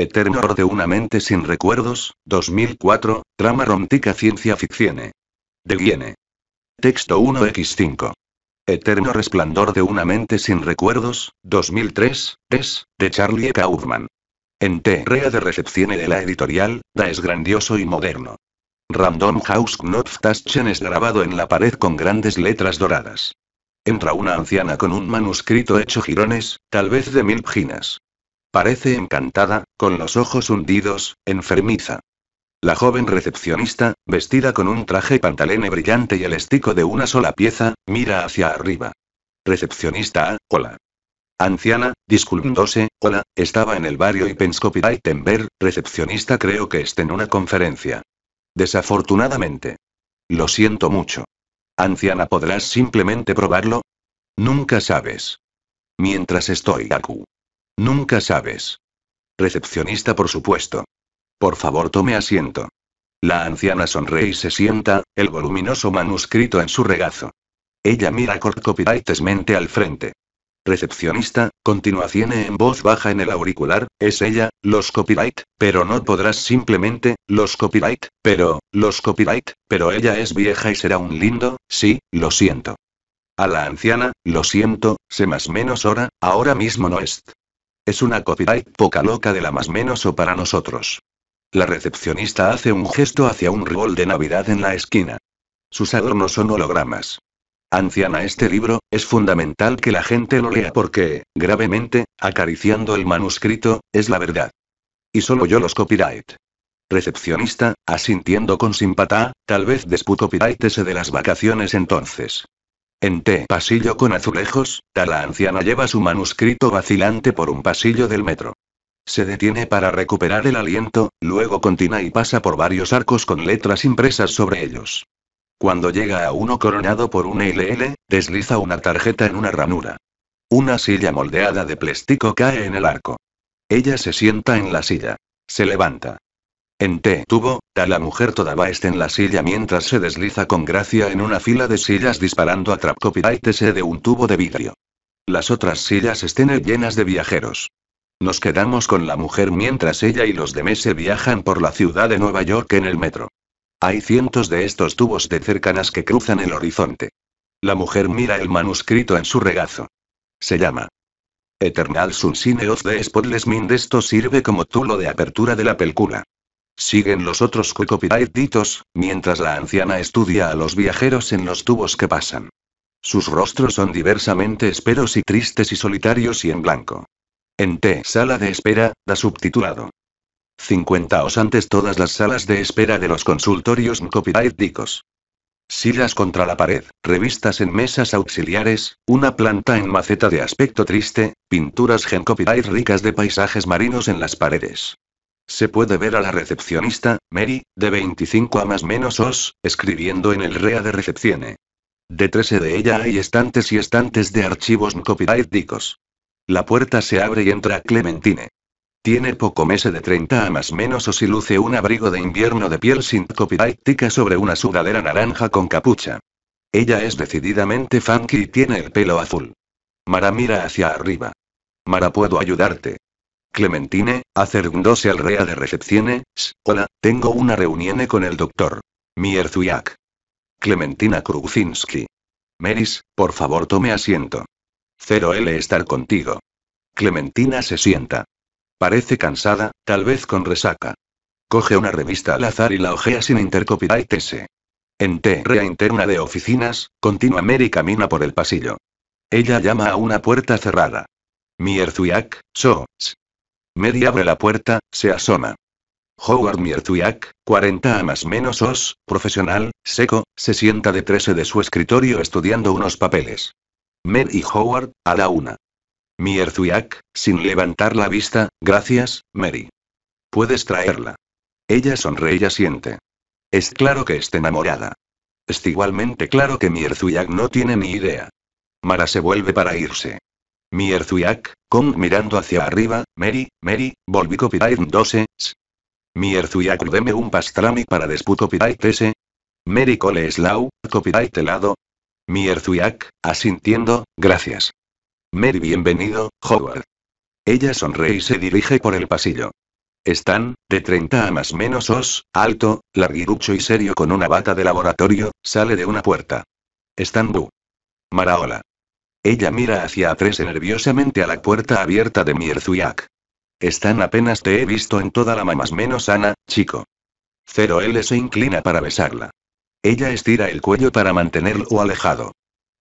Eterno de una mente sin recuerdos, 2004, trama romántica ciencia ficción. De Guiene. Texto 1x5. Eterno resplandor de una mente sin recuerdos, 2003, es, de Charlie e. Kaufman. En Rea de recepción de la editorial, Da es grandioso y moderno. Random House Taschen es grabado en la pared con grandes letras doradas. Entra una anciana con un manuscrito hecho girones, tal vez de mil páginas. Parece encantada, con los ojos hundidos, enfermiza. La joven recepcionista, vestida con un traje pantalene brillante y el estico de una sola pieza, mira hacia arriba. Recepcionista A, hola. Anciana, disculpándose, hola, estaba en el barrio y Penskopitaitenberg, recepcionista creo que esté en una conferencia. Desafortunadamente. Lo siento mucho. Anciana, ¿podrás simplemente probarlo? Nunca sabes. Mientras estoy aquí. Nunca sabes. Recepcionista, por supuesto. Por favor, tome asiento. La anciana sonríe y se sienta, el voluminoso manuscrito en su regazo. Ella mira con al frente. Recepcionista, continuación en voz baja en el auricular, es ella, los copyright, pero no podrás simplemente, los copyright, pero, los copyright, pero ella es vieja y será un lindo, sí, lo siento. A la anciana, lo siento, se más menos hora, ahora mismo no es. Es una copyright poca loca de la más menos o para nosotros. La recepcionista hace un gesto hacia un rol de Navidad en la esquina. Sus adornos son hologramas. Anciana, este libro, es fundamental que la gente lo lea porque, gravemente, acariciando el manuscrito, es la verdad. Y solo yo los copyright. Recepcionista, asintiendo con simpatía, tal vez desputo copyright de las vacaciones entonces. En T pasillo con azulejos, Tala anciana lleva su manuscrito vacilante por un pasillo del metro. Se detiene para recuperar el aliento, luego continúa y pasa por varios arcos con letras impresas sobre ellos. Cuando llega a uno coronado por un LL, desliza una tarjeta en una ranura. Una silla moldeada de plástico cae en el arco. Ella se sienta en la silla. Se levanta. En T tubo, la mujer todavía está en la silla mientras se desliza con gracia en una fila de sillas disparando a se de un tubo de vidrio. Las otras sillas estén llenas de viajeros. Nos quedamos con la mujer mientras ella y los demás se viajan por la ciudad de Nueva York en el metro. Hay cientos de estos tubos de cercanas que cruzan el horizonte. La mujer mira el manuscrito en su regazo. Se llama Eternal Sunsine of the Spotless Mind. Esto sirve como tulo de apertura de la película. Siguen los otros copyrightitos, mientras la anciana estudia a los viajeros en los tubos que pasan. Sus rostros son diversamente esperos y tristes y solitarios y en blanco. En T. Sala de espera, da subtitulado. 50 os antes todas las salas de espera de los consultorios copyrighticos. Sillas contra la pared, revistas en mesas auxiliares, una planta en maceta de aspecto triste, pinturas gen copyright ricas de paisajes marinos en las paredes. Se puede ver a la recepcionista, Mary, de 25 a más menos os, escribiendo en el REA de recepciones. De 13 de ella hay estantes y estantes de archivos no La puerta se abre y entra Clementine. Tiene poco mese de 30 a más menos os y luce un abrigo de invierno de piel sin copyrightica sobre una sudadera naranja con capucha. Ella es decididamente funky y tiene el pelo azul. Mara mira hacia arriba. Mara, ¿puedo ayudarte? Clementine, acercándose al rea de recepciones, hola, tengo una reunión con el doctor. Mierzuyak. Clementina Kruzinski. Meris, por favor tome asiento. Cero L estar contigo. Clementina se sienta. Parece cansada, tal vez con resaca. Coge una revista al azar y la ojea sin intercopyright En terrea interna de oficinas, continua Mary camina por el pasillo. Ella llama a una puerta cerrada. Mierzuyak, so, Mary abre la puerta, se asoma. Howard Mierzuyak, 40 a más menos os, profesional, seco, se sienta de 13 de su escritorio estudiando unos papeles. Mary y Howard, a la una. Mierzuyak, sin levantar la vista, gracias, Mary. Puedes traerla. Ella sonreía y Es claro que está enamorada. Es igualmente claro que Mierzuyak no tiene ni idea. Mara se vuelve para irse. Mi Erzuiak, con mirando hacia arriba, Mary, Mary, volví copyright 12, Mi Erzuiak deme un pastrami para desputo copyright ese. Mary Cole Slau, copyright helado. Mi asintiendo, gracias. Mary bienvenido, Howard. Ella sonríe y se dirige por el pasillo. Están, de 30 a más menos os, alto, larguirucho y serio con una bata de laboratorio, sale de una puerta. Están Maraola. Ella mira hacia atrás nerviosamente a la puerta abierta de Mirzuyak. Están apenas te he visto en toda la mamás menos Ana, chico. Cero L se inclina para besarla. Ella estira el cuello para mantenerlo alejado.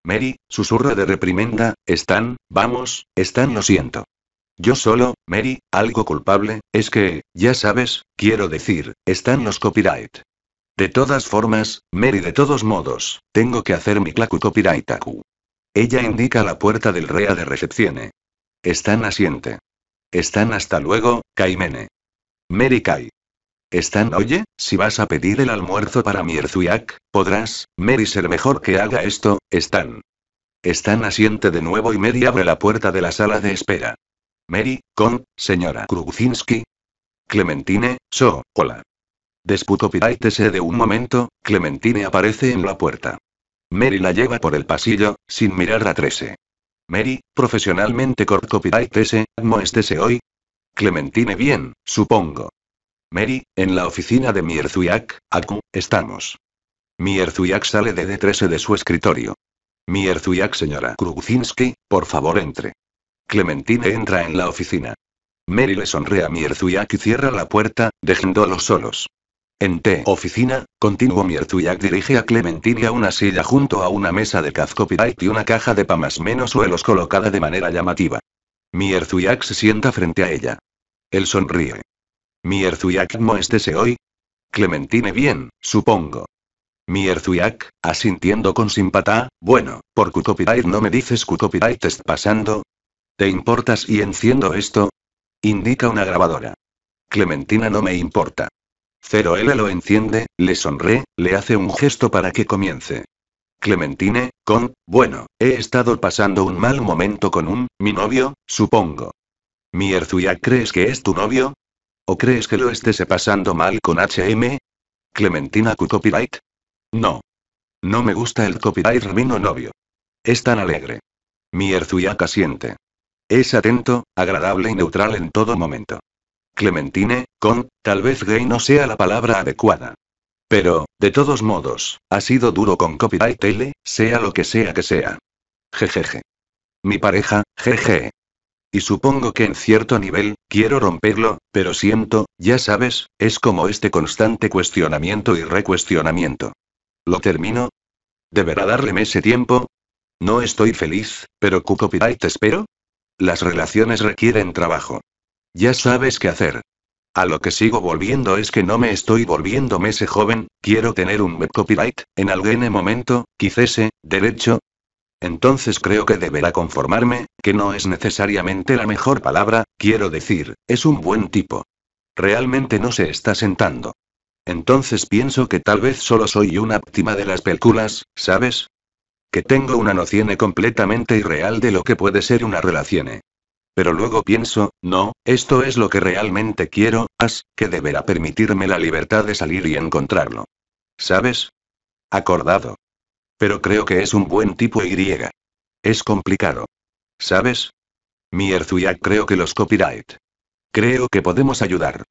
Mary, susurra de reprimenda, están, vamos, están, lo siento. Yo solo, Mary, algo culpable, es que, ya sabes, quiero decir, están los copyright. De todas formas, Mary, de todos modos, tengo que hacer mi clacu copyright ella indica la puerta del REA de Recepciones. Están asiente. Están hasta luego, Caimene. Mary Kai. Están, oye, si vas a pedir el almuerzo para mi podrás, Mary ser mejor que haga esto, están. Están asiente de nuevo y Mary abre la puerta de la sala de espera. Mary, con, señora Krugzinski. Clementine, so, hola. Desputo Piráitese de un momento, Clementine aparece en la puerta. Mary la lleva por el pasillo, sin mirar a Trese. Mary, profesionalmente corto. copyright ese, no hoy. Clementine bien, supongo. Mary, en la oficina de Mierzuyak, Aku, estamos. Mierzuyak sale de D13 de su escritorio. Mierzuyak señora Krugzinski, por favor entre. Clementine entra en la oficina. Mary le sonríe a Mierzuyak y cierra la puerta, dejándolos solos. En T oficina, continuo Mierzuyak dirige a Clementine a una silla junto a una mesa de copyright y una caja de pamas menos suelos colocada de manera llamativa. Mierzuyak se sienta frente a ella. Él sonríe. Mierzuyak ¿cómo estés hoy? Clementine bien, supongo. Mierzuyak, asintiendo con simpatía, bueno, por no me dices cu ¿estás pasando. ¿Te importas y enciendo esto? Indica una grabadora. Clementina no me importa. Cero Ella lo enciende, le sonre, le hace un gesto para que comience. Clementine, con, bueno, he estado pasando un mal momento con un, mi novio, supongo. Mi ¿crees que es tu novio? ¿O crees que lo estés pasando mal con HM? Clementina Q copyright. No. No me gusta el copyright Ramino novio. Es tan alegre. Mi siente. Es atento, agradable y neutral en todo momento. Clementine, con, tal vez gay no sea la palabra adecuada. Pero, de todos modos, ha sido duro con copyright L, sea lo que sea que sea. Jejeje. Mi pareja, jeje. Y supongo que en cierto nivel, quiero romperlo, pero siento, ya sabes, es como este constante cuestionamiento y recuestionamiento. ¿Lo termino? ¿Deberá darle ese tiempo? No estoy feliz, pero cu copyright espero? Las relaciones requieren trabajo. Ya sabes qué hacer. A lo que sigo volviendo es que no me estoy volviendo ese joven, quiero tener un copyright, en algún momento, ese, derecho. Entonces creo que deberá conformarme, que no es necesariamente la mejor palabra, quiero decir, es un buen tipo. Realmente no se está sentando. Entonces pienso que tal vez solo soy una óptima de las películas, ¿sabes? Que tengo una noción completamente irreal de lo que puede ser una relación. Pero luego pienso, no, esto es lo que realmente quiero, haz, que deberá permitirme la libertad de salir y encontrarlo. ¿Sabes? Acordado. Pero creo que es un buen tipo Y. Es complicado. ¿Sabes? Mi creo que los copyright. Creo que podemos ayudar.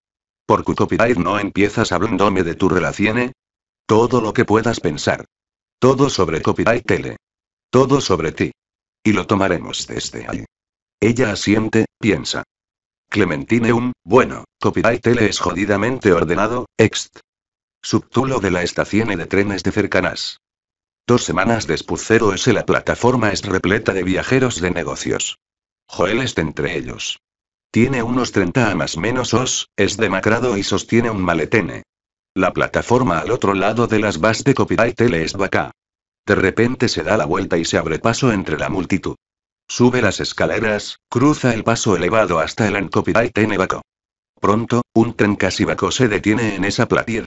¿Por qué copyright no empiezas hablándome de tu relación? ¿eh? Todo lo que puedas pensar. Todo sobre copyright tele. Todo sobre ti. Y lo tomaremos desde ahí. Ella asiente, piensa. Clementine un, bueno, copyright L es jodidamente ordenado, ext. Subtulo de la estación de trenes de cercanas. Dos semanas después cero es la plataforma es repleta de viajeros de negocios. Joel está entre ellos. Tiene unos 30 a más menos os, es demacrado y sostiene un maletene. La plataforma al otro lado de las vas de copyright L es vaca. De repente se da la vuelta y se abre paso entre la multitud. Sube las escaleras, cruza el paso elevado hasta el en Evaco. Pronto, un tren casi vaco se detiene en esa platier.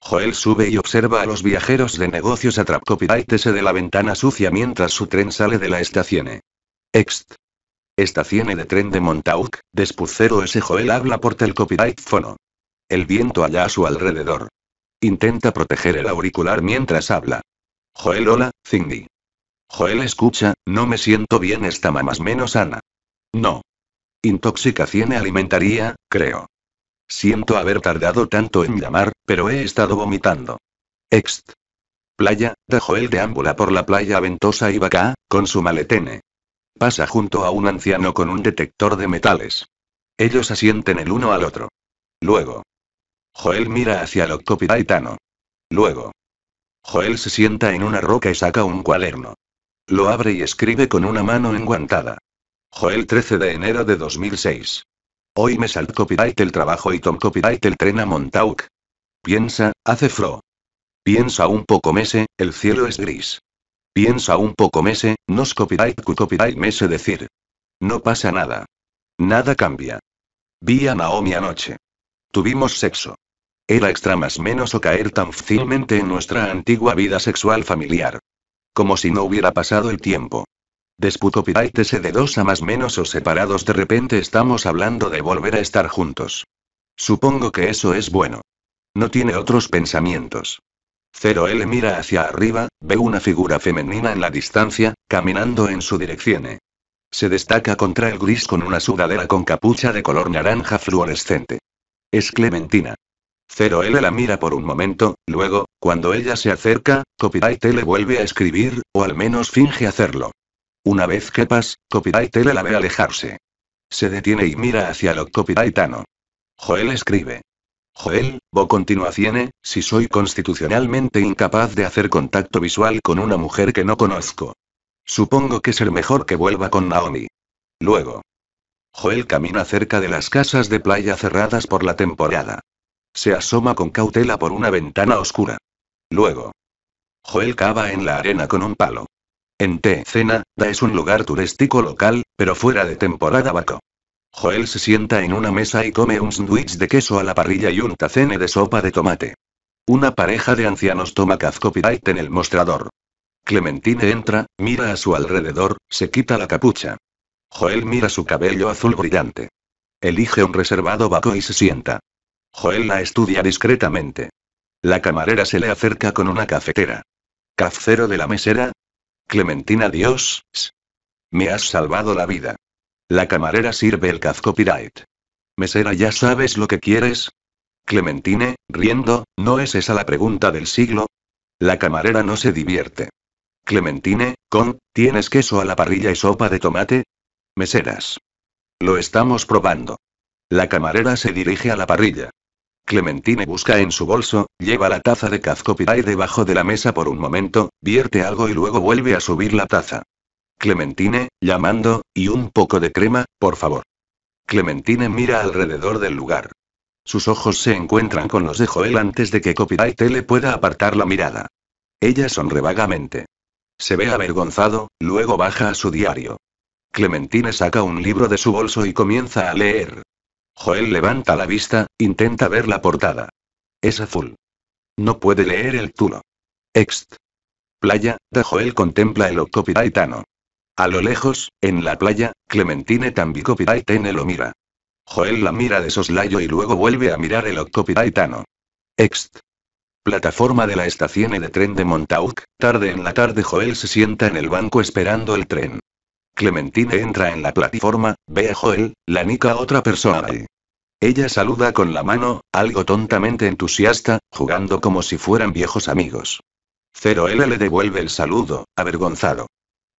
Joel sube y observa a los viajeros de negocios a se de la ventana sucia mientras su tren sale de la estación. Ext. Estación de tren de Montauk, despucero ese Joel habla por Fono. El viento allá a su alrededor. Intenta proteger el auricular mientras habla. Joel hola, Cindy. Joel escucha, no me siento bien esta más menos Ana. No. Intoxicación alimentaria, creo. Siento haber tardado tanto en llamar, pero he estado vomitando. Ext. Playa, de Joel de ámbula por la playa ventosa y vaca, con su maletene. Pasa junto a un anciano con un detector de metales. Ellos asienten el uno al otro. Luego. Joel mira hacia el titano Luego. Joel se sienta en una roca y saca un cuaderno. Lo abre y escribe con una mano enguantada. Joel 13 de enero de 2006. Hoy me sal copyright el trabajo y Tom copyright el tren a Montauk. Piensa, hace fro. Piensa un poco mese, el cielo es gris. Piensa un poco mese, nos copyright cu copyright mese decir. No pasa nada. Nada cambia. Vi a Naomi anoche. Tuvimos sexo. Era extra más menos o caer tan fácilmente en nuestra antigua vida sexual familiar. Como si no hubiera pasado el tiempo. Desputo se de dos a más menos o separados de repente estamos hablando de volver a estar juntos. Supongo que eso es bueno. No tiene otros pensamientos. Cero L mira hacia arriba, ve una figura femenina en la distancia, caminando en su dirección. Se destaca contra el gris con una sudadera con capucha de color naranja fluorescente. Es Clementina. Cero L la mira por un momento, luego, cuando ella se acerca, Copyright L vuelve a escribir, o al menos finge hacerlo. Una vez que pas, Copyright L la ve alejarse. Se detiene y mira hacia lo copyrightano. Joel escribe. Joel, Bo continuación, si soy constitucionalmente incapaz de hacer contacto visual con una mujer que no conozco. Supongo que ser mejor que vuelva con Naomi. Luego. Joel camina cerca de las casas de playa cerradas por la temporada. Se asoma con cautela por una ventana oscura. Luego. Joel cava en la arena con un palo. En T-Cena-Da es un lugar turístico local, pero fuera de temporada vaco. Joel se sienta en una mesa y come un sándwich de queso a la parrilla y un tacene de sopa de tomate. Una pareja de ancianos toma copyright en el mostrador. Clementine entra, mira a su alrededor, se quita la capucha. Joel mira su cabello azul brillante. Elige un reservado vaco y se sienta. Joel la estudia discretamente. La camarera se le acerca con una cafetera. ¿Cafcero de la mesera? Clementina Dios. Me has salvado la vida. La camarera sirve el copyright. Mesera, ¿ya sabes lo que quieres? Clementine, riendo, ¿no es esa la pregunta del siglo? La camarera no se divierte. Clementine, con, ¿tienes queso a la parrilla y sopa de tomate? Meseras. Lo estamos probando. La camarera se dirige a la parrilla. Clementine busca en su bolso, lleva la taza de Copyright debajo de la mesa por un momento, vierte algo y luego vuelve a subir la taza. Clementine, llamando, y un poco de crema, por favor. Clementine mira alrededor del lugar. Sus ojos se encuentran con los de Joel antes de que Copyright le pueda apartar la mirada. Ella sonre vagamente. Se ve avergonzado, luego baja a su diario. Clementine saca un libro de su bolso y comienza a leer. Joel levanta la vista, intenta ver la portada. Es azul. No puede leer el tulo. Ext. Playa, de Joel contempla el octopiraitano. A lo lejos, en la playa, Clementine también Tambicopiraitene lo mira. Joel la mira de soslayo y luego vuelve a mirar el octopiraitano. Ext. Plataforma de la estación de tren de Montauk, tarde en la tarde Joel se sienta en el banco esperando el tren. Clementine entra en la plataforma, ve a Joel, la nica a otra persona y... Ella saluda con la mano, algo tontamente entusiasta, jugando como si fueran viejos amigos. Cero L le devuelve el saludo, avergonzado.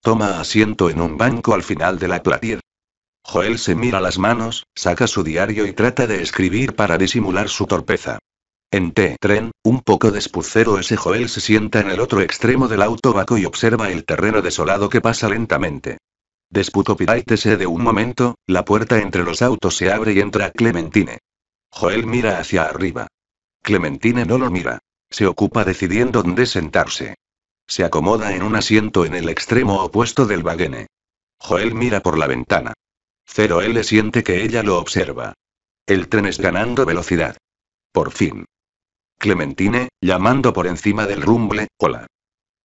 Toma asiento en un banco al final de la platier. Joel se mira las manos, saca su diario y trata de escribir para disimular su torpeza. En T-Tren, un poco despucero ese Joel se sienta en el otro extremo del autobanco y observa el terreno desolado que pasa lentamente. Desputo piráitese de un momento, la puerta entre los autos se abre y entra Clementine. Joel mira hacia arriba. Clementine no lo mira. Se ocupa decidiendo dónde sentarse. Se acomoda en un asiento en el extremo opuesto del baguene. Joel mira por la ventana. Cero L siente que ella lo observa. El tren es ganando velocidad. Por fin. Clementine, llamando por encima del rumble, hola.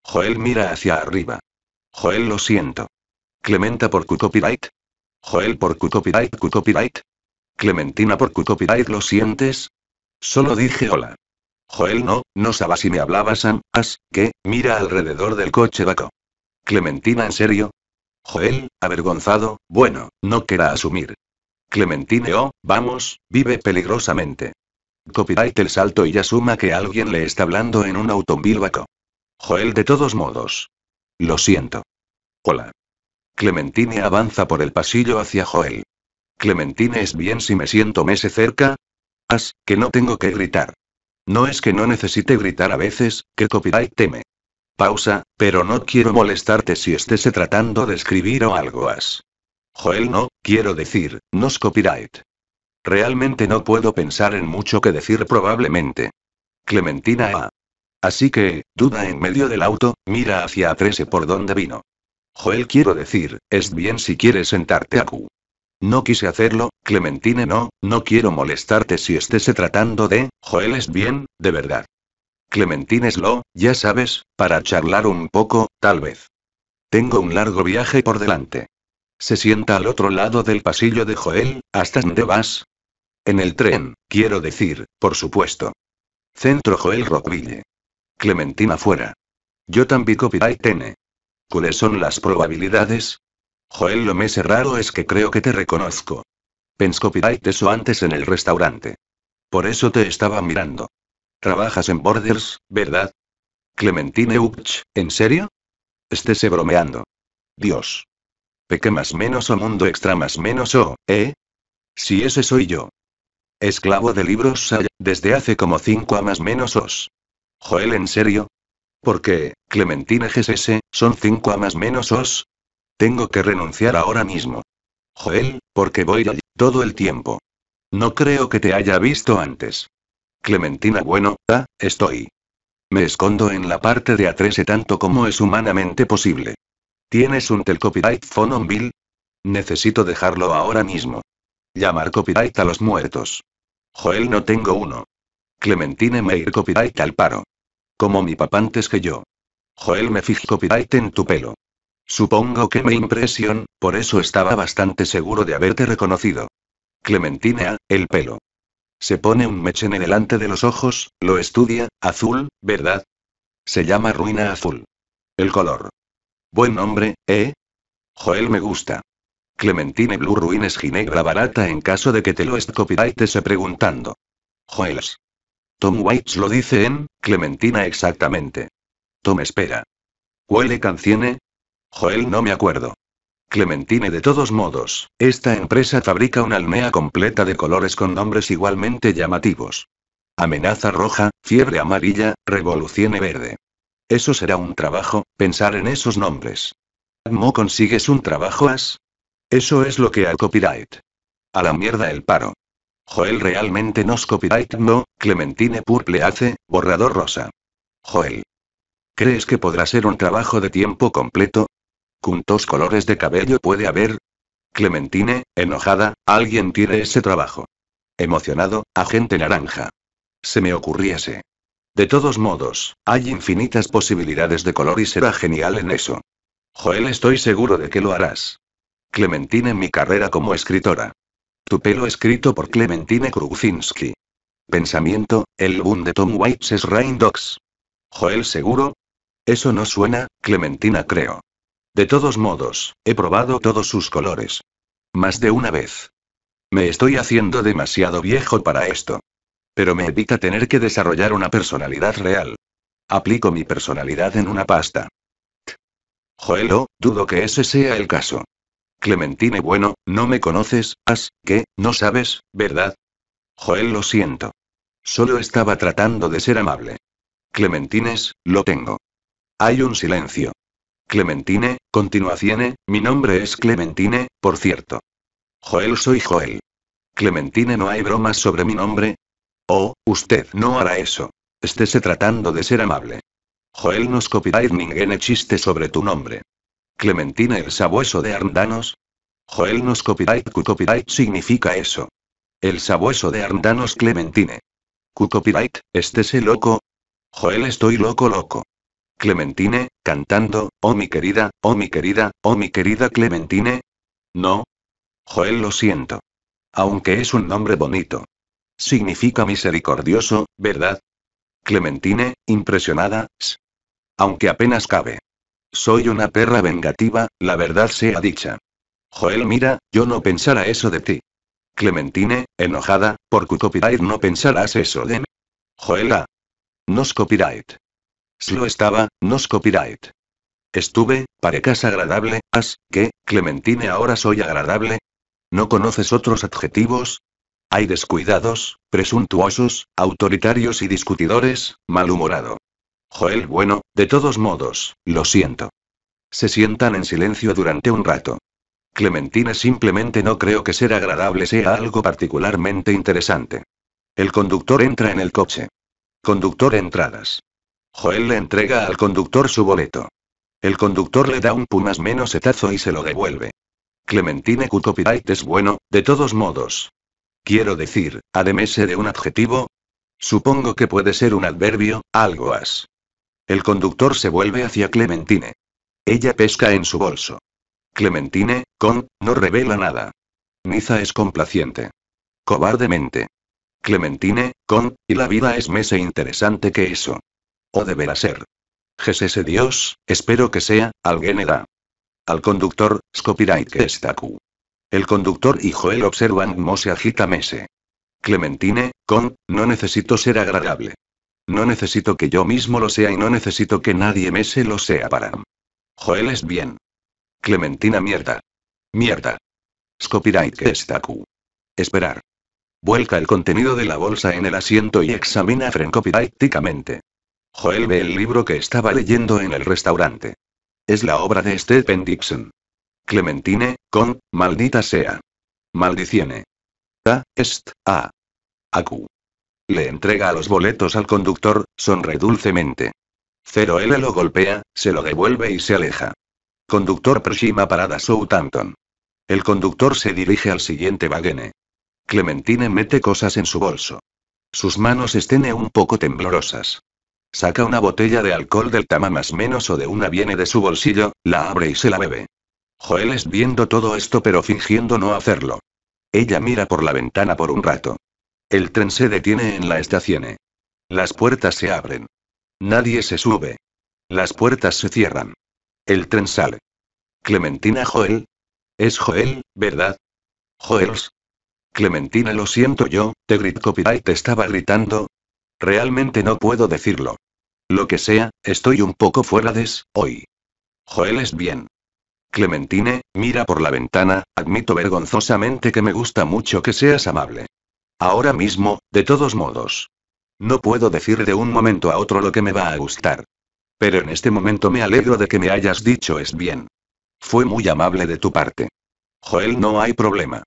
Joel mira hacia arriba. Joel lo siento. Clementa por copyright. Joel por copyright, copyright. Clementina por copyright, ¿lo sientes? Solo dije hola. Joel no, no sabas si me hablabas as, que, mira alrededor del coche vaco. Clementina en serio. Joel, avergonzado, bueno, no quiera asumir. Clementine oh, vamos, vive peligrosamente. Copyright el salto y asuma que alguien le está hablando en un automóvil vaco. Joel de todos modos. Lo siento. Hola. Clementine avanza por el pasillo hacia Joel. Clementine es bien si me siento mese cerca. Haz, que no tengo que gritar. No es que no necesite gritar a veces, que copyright teme. Pausa, pero no quiero molestarte si estés tratando de escribir o algo así. Joel no, quiero decir, no es copyright. Realmente no puedo pensar en mucho que decir probablemente. Clementina A. Así que, duda en medio del auto, mira hacia A13 por donde vino. Joel quiero decir, es bien si quieres sentarte Q. No quise hacerlo, Clementine no, no quiero molestarte si estés tratando de, Joel es bien, de verdad. Clementine es lo, ya sabes, para charlar un poco, tal vez. Tengo un largo viaje por delante. Se sienta al otro lado del pasillo de Joel, ¿hasta dónde vas? En el tren, quiero decir, por supuesto. Centro Joel Rockville. Clementina fuera. Yo también y ¿Cuáles son las probabilidades? Joel, lo más raro es que creo que te reconozco. Penscopiráis eso antes en el restaurante. Por eso te estaba mirando. Trabajas en Borders, ¿verdad? Clementine Uch, ¿en serio? Estése bromeando. Dios. Peque más menos o mundo extra más menos o, ¿eh? Si ese soy yo. Esclavo de libros desde hace como cinco a más menos os. Joel, ¿en serio? Porque, Clementina GSS, son cinco a más menos os. Tengo que renunciar ahora mismo. Joel, porque voy allí todo el tiempo. No creo que te haya visto antes. Clementina, bueno, ah, estoy. Me escondo en la parte de A13 tanto como es humanamente posible. ¿Tienes un telcopyright phone on bill? Necesito dejarlo ahora mismo. Llamar copyright a los muertos. Joel, no tengo uno. Clementine ir copyright al paro como mi papá antes que yo. Joel me fijó copyright en tu pelo. Supongo que me impresión, por eso estaba bastante seguro de haberte reconocido. Clementina, el pelo. Se pone un en delante de los ojos, lo estudia, azul, ¿verdad? Se llama ruina azul. El color. Buen nombre, ¿eh? Joel me gusta. Clementine Blue Ruines ginebra barata en caso de que te lo copyright se preguntando. Joel. Tom Waits lo dice en Clementina exactamente. Tom espera. ¿Huele cancione? Joel no me acuerdo. Clementine de todos modos, esta empresa fabrica una almea completa de colores con nombres igualmente llamativos. Amenaza roja, fiebre amarilla, revolución verde. Eso será un trabajo, pensar en esos nombres. ¿Cómo consigues un trabajo as? Eso es lo que al copyright. A la mierda el paro. Joel realmente no es copyright no, Clementine Purple hace, borrador rosa. Joel. ¿Crees que podrá ser un trabajo de tiempo completo? ¿Cuántos colores de cabello puede haber? Clementine, enojada, alguien tiene ese trabajo. Emocionado, agente naranja. Se me ocurriese. De todos modos, hay infinitas posibilidades de color y será genial en eso. Joel, estoy seguro de que lo harás. Clementine, mi carrera como escritora. Tu pelo escrito por Clementine Kruczynski. Pensamiento, el boom de Tom Waits es Rain Dogs. Joel seguro. Eso no suena, Clementina creo. De todos modos, he probado todos sus colores. Más de una vez. Me estoy haciendo demasiado viejo para esto. Pero me evita tener que desarrollar una personalidad real. Aplico mi personalidad en una pasta. Joel, oh, dudo que ese sea el caso. Clementine Bueno, no me conoces, as, que, no sabes, ¿verdad? Joel, lo siento. Solo estaba tratando de ser amable. Clementines, lo tengo. Hay un silencio. Clementine, continuaciene, mi nombre es Clementine, por cierto. Joel soy Joel. Clementine no hay bromas sobre mi nombre. Oh, usted no hará eso. Estése tratando de ser amable. Joel no copyright ningún chiste sobre tu nombre. Clementine el sabueso de Arndanos. Joel nos copyright copyright significa eso. El sabueso de Arndanos Clementine. Copyright, ¿estés loco. Joel estoy loco loco. Clementine, cantando, oh mi querida, oh mi querida, oh mi querida Clementine. No. Joel lo siento. Aunque es un nombre bonito. Significa misericordioso, ¿verdad? Clementine, impresionada, aunque apenas cabe. Soy una perra vengativa, la verdad sea dicha. Joel, mira, yo no pensara eso de ti. Clementine, enojada, por copyright no pensarás eso de mí. Joela. Ah. Nos copyright. Si lo estaba, nos copyright. Estuve, parecas agradable, as, que, Clementine ahora soy agradable. ¿No conoces otros adjetivos? Hay descuidados, presuntuosos, autoritarios y discutidores, malhumorado. Joel, bueno, de todos modos, lo siento. Se sientan en silencio durante un rato. Clementine simplemente no creo que ser agradable sea algo particularmente interesante. El conductor entra en el coche. Conductor entradas. Joel le entrega al conductor su boleto. El conductor le da un pumas menos etazo y se lo devuelve. Clementine Cucopirite es bueno, de todos modos. Quiero decir, ademese de un adjetivo. Supongo que puede ser un adverbio, algo as. El conductor se vuelve hacia Clementine. Ella pesca en su bolso. Clementine, con, no revela nada. Niza es complaciente. Cobardemente. Clementine, con, y la vida es más interesante que eso. O deberá ser. ese Dios, espero que sea, alguien era. Al conductor, Scopyright que está El conductor y Joel observan cómo se agita Mese. Clementine, con, no necesito ser agradable. No necesito que yo mismo lo sea y no necesito que nadie me se lo sea para. Joel es bien. Clementina mierda. Mierda. Copyright que está Q. Esperar. Vuelca el contenido de la bolsa en el asiento y examina típicamente. Joel ve el libro que estaba leyendo en el restaurante. Es la obra de Stephen Dixon. Clementine, con, maldita sea. Maldiciene. A, est, a. Acu. Le entrega los boletos al conductor, sonre dulcemente. Cero L lo golpea, se lo devuelve y se aleja. Conductor Pershima Parada Southampton. El conductor se dirige al siguiente vagone. Clementine mete cosas en su bolso. Sus manos estén un poco temblorosas. Saca una botella de alcohol del tama más menos o de una viene de su bolsillo, la abre y se la bebe. Joel es viendo todo esto pero fingiendo no hacerlo. Ella mira por la ventana por un rato. El tren se detiene en la estación. Las puertas se abren. Nadie se sube. Las puertas se cierran. El tren sale. Clementina Joel. Es Joel, ¿verdad? Joels. Clementina, lo siento yo, te grit copyright estaba gritando. Realmente no puedo decirlo. Lo que sea, estoy un poco fuera de hoy. Joel es bien. Clementine, mira por la ventana, admito vergonzosamente que me gusta mucho que seas amable. Ahora mismo, de todos modos. No puedo decir de un momento a otro lo que me va a gustar. Pero en este momento me alegro de que me hayas dicho es bien. Fue muy amable de tu parte. Joel, no hay problema.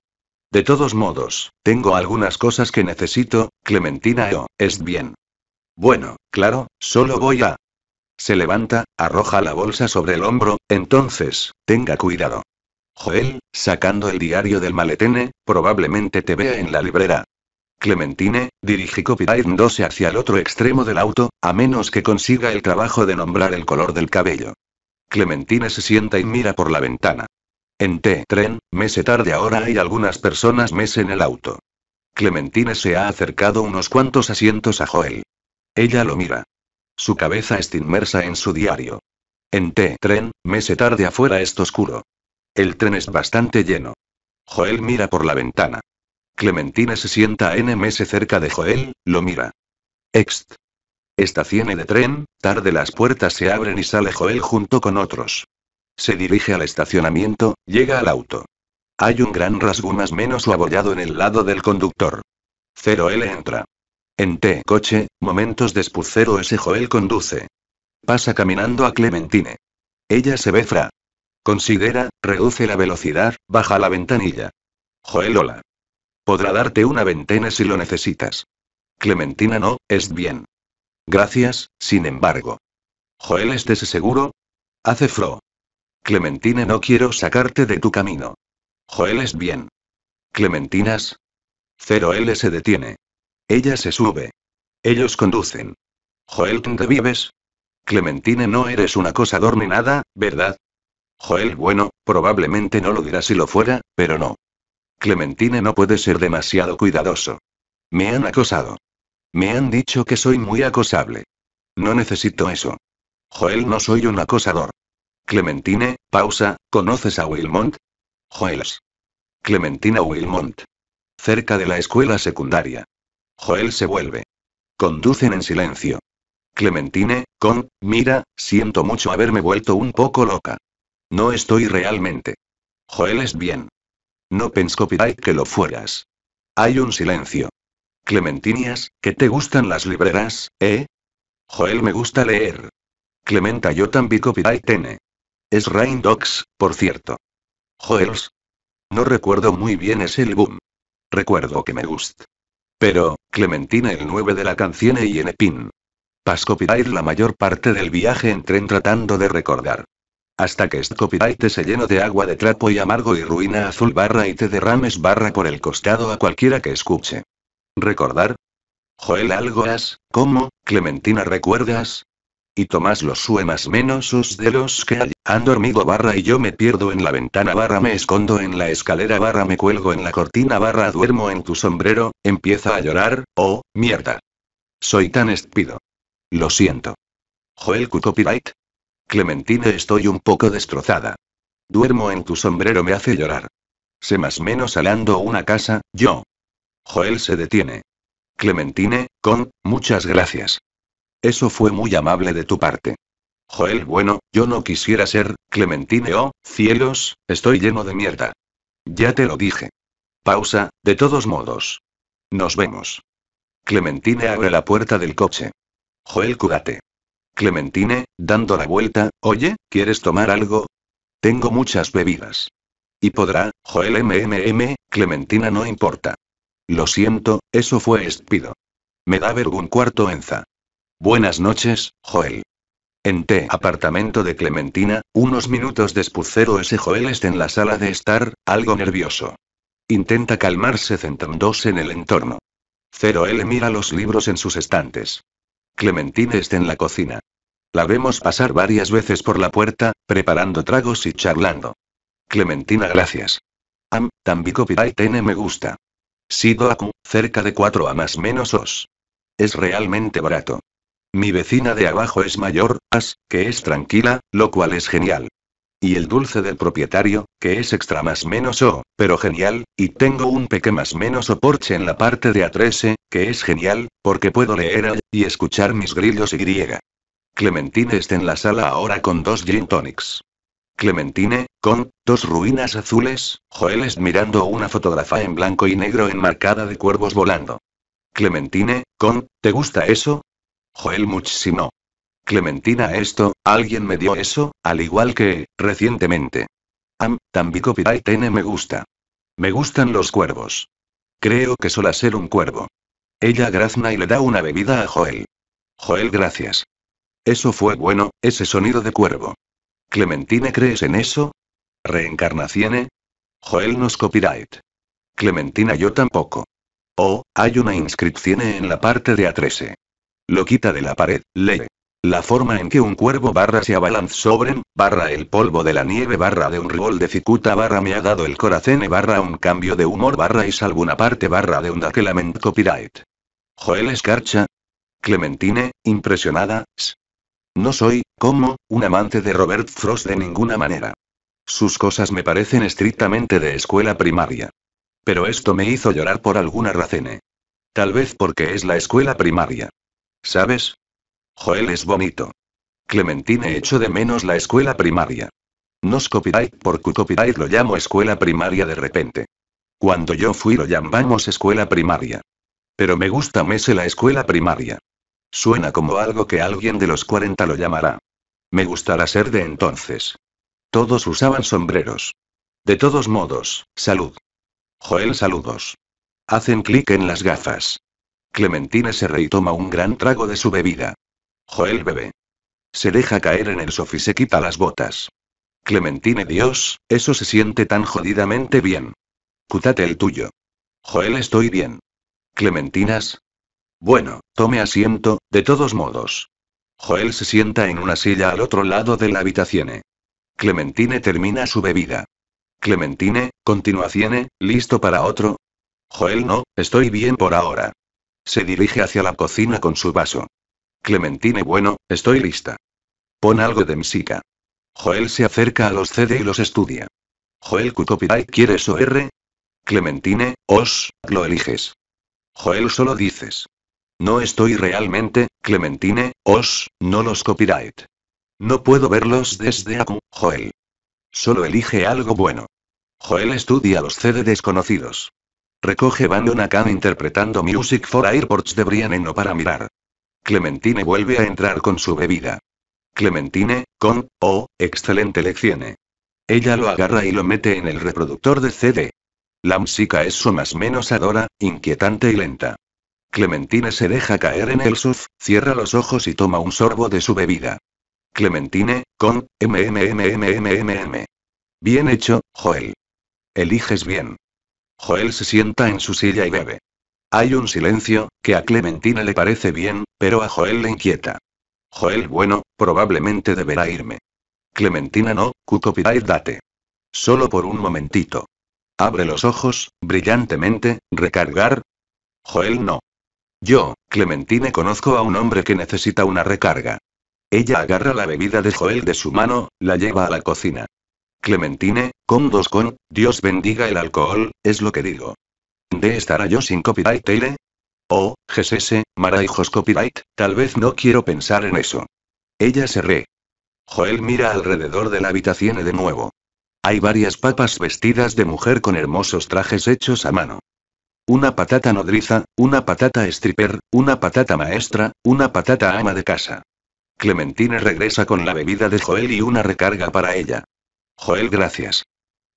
De todos modos, tengo algunas cosas que necesito, Clementina yo es bien. Bueno, claro, solo voy a... Se levanta, arroja la bolsa sobre el hombro, entonces, tenga cuidado. Joel, sacando el diario del maletene, probablemente te vea en la librera. Clementine, dirige Copyright 12 hacia el otro extremo del auto, a menos que consiga el trabajo de nombrar el color del cabello. Clementine se sienta y mira por la ventana. En T-Tren, mese tarde ahora hay algunas personas mes en el auto. Clementine se ha acercado unos cuantos asientos a Joel. Ella lo mira. Su cabeza está inmersa en su diario. En T-Tren, mese tarde afuera es oscuro. El tren es bastante lleno. Joel mira por la ventana. Clementina se sienta a NMS cerca de Joel, lo mira. Ext. Estación de tren, tarde las puertas se abren y sale Joel junto con otros. Se dirige al estacionamiento, llega al auto. Hay un gran rasgo más menos abollado en el lado del conductor. 0L entra. En T coche, momentos después 0S Joel conduce. Pasa caminando a Clementine. Ella se ve fra. Considera, reduce la velocidad, baja la ventanilla. Joel hola. Podrá darte una ventena si lo necesitas. Clementina no, es bien. Gracias, sin embargo. Joel, ¿estés seguro? Hace fro. Clementina, no quiero sacarte de tu camino. Joel es bien. Clementinas. Cero L se detiene. Ella se sube. Ellos conducen. Joel, ¿dónde vives? Clementina, no eres una cosa ni nada, ¿verdad? Joel, bueno, probablemente no lo dirá si lo fuera, pero no. Clementine no puede ser demasiado cuidadoso. Me han acosado. Me han dicho que soy muy acosable. No necesito eso. Joel, no soy un acosador. Clementine, pausa, ¿conoces a Wilmont? Joels. Clementina Wilmont. Cerca de la escuela secundaria. Joel se vuelve. Conducen en silencio. Clementine, con, mira, siento mucho haberme vuelto un poco loca. No estoy realmente. Joel es bien. No copyright que lo fueras. Hay un silencio. Clementinias, ¿qué te gustan las libreras, eh? Joel me gusta leer. Clementa yo también copyright tene. Es Rain Dogs, por cierto. Joels. No recuerdo muy bien ese álbum. Recuerdo que me gusta. Pero, Clementina el 9 de la canción y en Pas copyright la mayor parte del viaje en tren tratando de recordar. Hasta que copyright se lleno de agua de trapo y amargo y ruina azul barra y te derrames barra por el costado a cualquiera que escuche. ¿Recordar? Joel Algoas, ¿cómo, Clementina recuerdas? Y Tomás los sue menos sus de los que hay. han dormido barra y yo me pierdo en la ventana barra me escondo en la escalera barra me cuelgo en la cortina barra duermo en tu sombrero, empieza a llorar, oh, mierda. Soy tan espido. Lo siento. Joel Q. Copyright, Clementine estoy un poco destrozada. Duermo en tu sombrero me hace llorar. Sé más menos alando una casa, yo. Joel se detiene. Clementine, con, muchas gracias. Eso fue muy amable de tu parte. Joel, bueno, yo no quisiera ser, Clementine, oh, cielos, estoy lleno de mierda. Ya te lo dije. Pausa, de todos modos. Nos vemos. Clementine abre la puerta del coche. Joel, curate. Clementine, dando la vuelta, oye, ¿quieres tomar algo? Tengo muchas bebidas. Y podrá, Joel MMM, Clementina no importa. Lo siento, eso fue espido. Me da vergüenza cuarto enza. Buenas noches, Joel. En T apartamento de Clementina, unos minutos después ese Joel está en la sala de estar, algo nervioso. Intenta calmarse centrándose en el entorno. Cero L mira los libros en sus estantes. Clementina está en la cocina. La vemos pasar varias veces por la puerta, preparando tragos y charlando. Clementina, gracias. Am, y tiene me gusta. Sido aku, cerca de 4 a más menos os. Es realmente barato. Mi vecina de abajo es mayor, as, que es tranquila, lo cual es genial. Y el dulce del propietario, que es extra más menos O, pero genial, y tengo un peque más menos O porche en la parte de A13, e, que es genial, porque puedo leer y escuchar mis grillos y griega. Clementine está en la sala ahora con dos gin tonics. Clementine, con dos ruinas azules, Joel es mirando una fotografía en blanco y negro enmarcada de cuervos volando. Clementine, con, ¿te gusta eso? Joel muchísimo. Clementina esto, alguien me dio eso, al igual que, recientemente. Am, también copyright N me gusta. Me gustan los cuervos. Creo que sola ser un cuervo. Ella grazna y le da una bebida a Joel. Joel, gracias. Eso fue bueno, ese sonido de cuervo. Clementina, ¿crees en eso? Reencarnaciones. Joel nos copyright. Clementina, yo tampoco. Oh, hay una inscripción en la parte de A13. Lo quita de la pared, lee. La forma en que un cuervo barra se abalanzó sobre, barra el polvo de la nieve barra de un rol de cicuta barra me ha dado el corazón barra un cambio de humor barra y alguna parte barra de un daquelament copyright. Joel Escarcha. Clementine, impresionada, no soy, como, un amante de Robert Frost de ninguna manera. Sus cosas me parecen estrictamente de escuela primaria. Pero esto me hizo llorar por alguna razón. Tal vez porque es la escuela primaria. ¿Sabes? Joel es bonito. Clementine echo de menos la escuela primaria. Nos copyright porque copyright lo llamo escuela primaria de repente. Cuando yo fui lo llamamos escuela primaria. Pero me gusta mese la escuela primaria. Suena como algo que alguien de los 40 lo llamará. Me gustará ser de entonces. Todos usaban sombreros. De todos modos, salud. Joel, saludos. Hacen clic en las gafas. Clementine se reitoma toma un gran trago de su bebida. Joel bebe. Se deja caer en el sofá y se quita las botas. Clementine Dios, eso se siente tan jodidamente bien. Cútate el tuyo. Joel estoy bien. Clementinas. Bueno, tome asiento, de todos modos. Joel se sienta en una silla al otro lado de la habitación. Clementine termina su bebida. Clementine, continuación, ¿listo para otro? Joel no, estoy bien por ahora. Se dirige hacia la cocina con su vaso. Clementine Bueno, estoy lista. Pon algo de música. Joel se acerca a los CD y los estudia. Joel copyright ¿quieres o R? Clementine, os, lo eliges. Joel solo dices. No estoy realmente, Clementine, os, no los copyright. No puedo verlos desde AQ, Joel. Solo elige algo bueno. Joel estudia los CD desconocidos. Recoge Bandonacan interpretando Music for Airports de Brian Eno para mirar. Clementine vuelve a entrar con su bebida. Clementine, con, oh, excelente lección. Ella lo agarra y lo mete en el reproductor de CD. La música es su más menos adora, inquietante y lenta. Clementine se deja caer en el surf, cierra los ojos y toma un sorbo de su bebida. Clementine, con, MMMMMMM. Bien hecho, Joel. Eliges bien. Joel se sienta en su silla y bebe. Hay un silencio, que a Clementina le parece bien, pero a Joel le inquieta. Joel, bueno, probablemente deberá irme. Clementina no, y date. Solo por un momentito. Abre los ojos, brillantemente, recargar. Joel no. Yo, Clementine, conozco a un hombre que necesita una recarga. Ella agarra la bebida de Joel de su mano, la lleva a la cocina. Clementine, con dos con, Dios bendiga el alcohol, es lo que digo. ¿De estará yo sin copyright tele? Oh, GSS, maraijos copyright, tal vez no quiero pensar en eso. Ella se re. Joel mira alrededor de la habitación de nuevo. Hay varias papas vestidas de mujer con hermosos trajes hechos a mano. Una patata nodriza, una patata stripper, una patata maestra, una patata ama de casa. Clementine regresa con la bebida de Joel y una recarga para ella. Joel, gracias.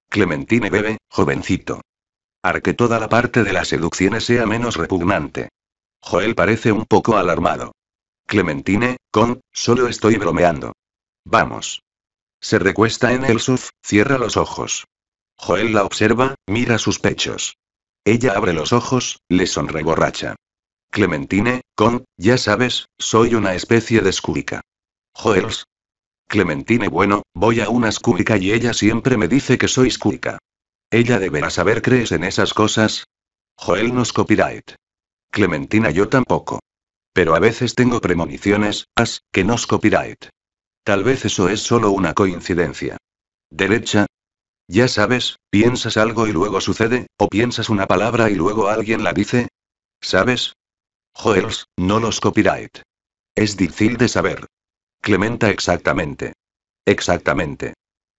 Clementine bebe, jovencito. Har que toda la parte de las seducciones sea menos repugnante. Joel parece un poco alarmado. Clementine, con, solo estoy bromeando. Vamos. Se recuesta en el surf, cierra los ojos. Joel la observa, mira sus pechos. Ella abre los ojos, le sonre borracha. Clementine, con, ya sabes, soy una especie de escúrica. Joels. Clementine, bueno, voy a una escúrica y ella siempre me dice que soy escúrica. Ella deberá saber crees en esas cosas. Joel es copyright. Clementina yo tampoco. Pero a veces tengo premoniciones, as, que es copyright. Tal vez eso es solo una coincidencia. Derecha. Ya sabes, piensas algo y luego sucede, o piensas una palabra y luego alguien la dice. ¿Sabes? Joel, no los copyright. Es difícil de saber. Clementa exactamente. Exactamente.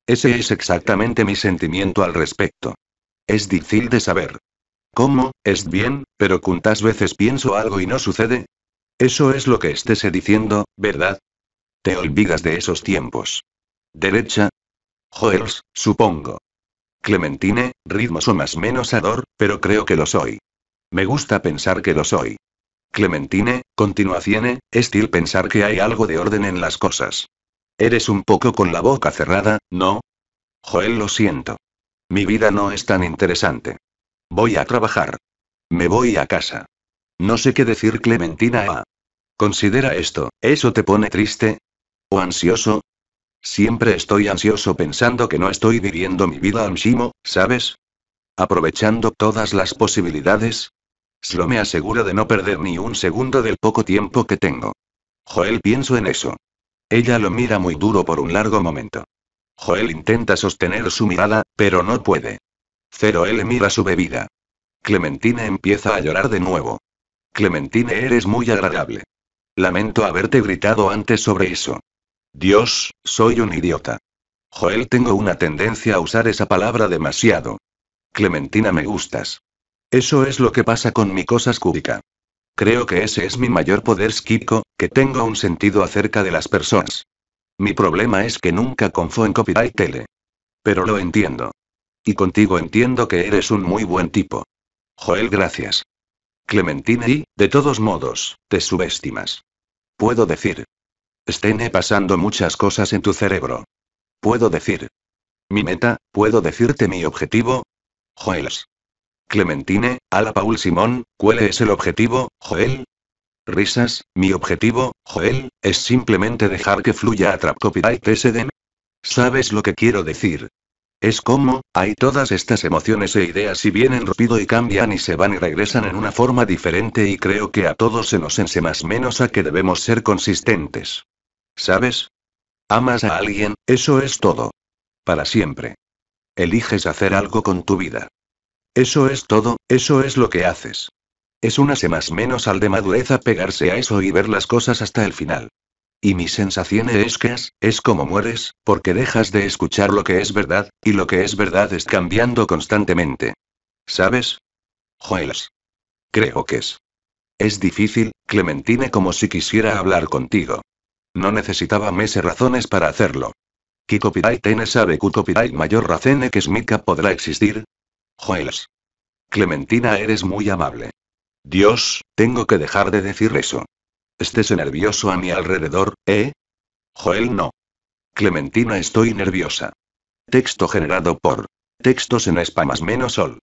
Ese es exactamente mi sentimiento al respecto. Es difícil de saber. ¿Cómo? Es bien, pero ¿cuántas veces pienso algo y no sucede? Eso es lo que estés diciendo, ¿verdad? Te olvidas de esos tiempos. Derecha. Joels, supongo. Clementine, ritmos o más menos ador, pero creo que lo soy. Me gusta pensar que lo soy. Clementine, continuación, es decir pensar que hay algo de orden en las cosas. Eres un poco con la boca cerrada, ¿no? Joel, lo siento. Mi vida no es tan interesante. Voy a trabajar. Me voy a casa. No sé qué decir Clementina Considera esto, ¿eso te pone triste? ¿O ansioso? Siempre estoy ansioso pensando que no estoy viviendo mi vida al chimo, ¿sabes? Aprovechando todas las posibilidades. Slo me aseguro de no perder ni un segundo del poco tiempo que tengo. Joel, pienso en eso. Ella lo mira muy duro por un largo momento. Joel intenta sostener su mirada, pero no puede. Cero L mira su bebida. Clementine empieza a llorar de nuevo. Clementine, eres muy agradable. Lamento haberte gritado antes sobre eso. Dios, soy un idiota. Joel, tengo una tendencia a usar esa palabra demasiado. Clementina, me gustas. Eso es lo que pasa con mi cosas cúbica. Creo que ese es mi mayor poder Skipko, que tengo un sentido acerca de las personas. Mi problema es que nunca confío en copyright tele. Pero lo entiendo. Y contigo entiendo que eres un muy buen tipo. Joel, gracias. Clementine y, de todos modos, te subestimas. Puedo decir. Estén pasando muchas cosas en tu cerebro. Puedo decir. Mi meta, puedo decirte mi objetivo. Joel. Clementine, Ala Paul Simón, ¿cuál es el objetivo, Joel? Risas, mi objetivo, Joel, es simplemente dejar que fluya a Trap Copyright ¿Sabes lo que quiero decir? Es como, hay todas estas emociones e ideas y vienen rápido y cambian y se van y regresan en una forma diferente y creo que a todos se nos enseña más menos a que debemos ser consistentes. ¿Sabes? Amas a alguien, eso es todo. Para siempre. Eliges hacer algo con tu vida. Eso es todo, eso es lo que haces. Es una más menos al de madurez pegarse a eso y ver las cosas hasta el final. Y mi sensación es que es, es como mueres, porque dejas de escuchar lo que es verdad, y lo que es verdad es cambiando constantemente. ¿Sabes? Joels. Creo que es. Es difícil, Clementine, como si quisiera hablar contigo. No necesitaba mese razones para hacerlo. copyright tene sabe copyright? mayor razón que Smika podrá existir, Joels. Clementina, eres muy amable. Dios, tengo que dejar de decir eso. Estés nervioso a mi alrededor, ¿eh? Joel, no. Clementina, estoy nerviosa. Texto generado por Textos en Espamas menos Sol.